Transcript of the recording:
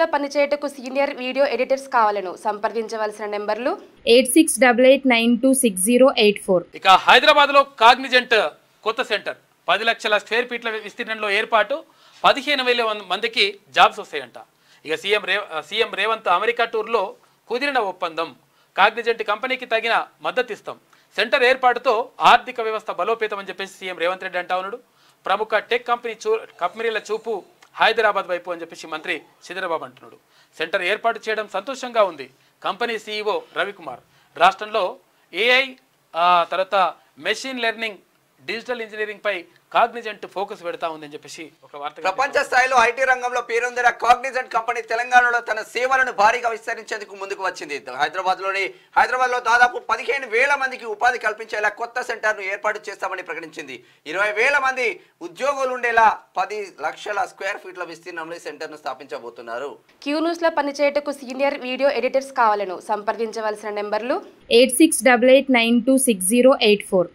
లో పనిచేయటకు senior video editors కావాలను సంప్రదించవలసిన నెంబర్లు eight six double eight nine two six zero eight four ఇక లో కాగ్నిజెంట్ కొత్త సెంటర్ పది లక్షల స్క్వేర్ ఫీట్ల విస్తీర్ణంలో ఏర్పాటు పదిహేను వేల మందికి జాబ్స్ వస్తాయంట ఇక సీఎం రే సీఎం రేవంత్ అమెరికా టూర్లో కుదిరిన ఒప్పందం కాగ్నిజెంట్ కంపెనీకి తగిన మద్దతు ఇస్తాం సెంటర్ ఏర్పాటుతో ఆర్థిక వ్యవస్థ బలోపేతం అని చెప్పేసి సీఎం రేవంత్ రెడ్డి అంటా ఉన్నాడు ప్రముఖ టెక్ కంపెనీ చూ కంపెనీల చూపు హైదరాబాద్ వైపు అని చెప్పేసి మంత్రి చంద్రబాబు అంటున్నాడు సెంటర్ ఏర్పాటు చేయడం సంతోషంగా ఉంది కంపెనీ సీఈఓ రవికుమార్ రాష్ట్రంలో ఏఐ తర్వాత మెషిన్ లెర్నింగ్ డిజిటల్ ఇంజనీరింగ్ పై కాగ్నిజెంట్ ఫోకస్ పెడతా ఉందని చెప్పేసి ఒక వార్త ప్రపంచ స్థాయిలో ఐటీ రంగంలో పేరొందిన కాగ్నిజెంట్ కంపెనీ తెలంగాణలో తన సేవలను భారీగా విస్తరించేందుకు ముందుకు వచ్చింది హైదరాబాద్ లోని హైదరాబాద్ లో దాదాపు పదిహేను వేల మందికి ఉపాధి కల్పించేలా కొత్త సెంటర్ ను ఏర్పాటు చేస్తామని ప్రకటించింది ఇరవై వేల మంది ఉద్యోగులు ఉండేలా పది లక్షల స్క్వేర్ ఫీట్ల విస్తీర్ణంలో సెంటర్ ను స్థాపించబోతున్నారు క్యూ న్యూస్ లో పనిచేయటకు సీనియర్ వీడియో ఎడిటర్స్ కావాలను సంప్రదించవలసిన నెంబర్లు eight six double eight nine two six zero eight four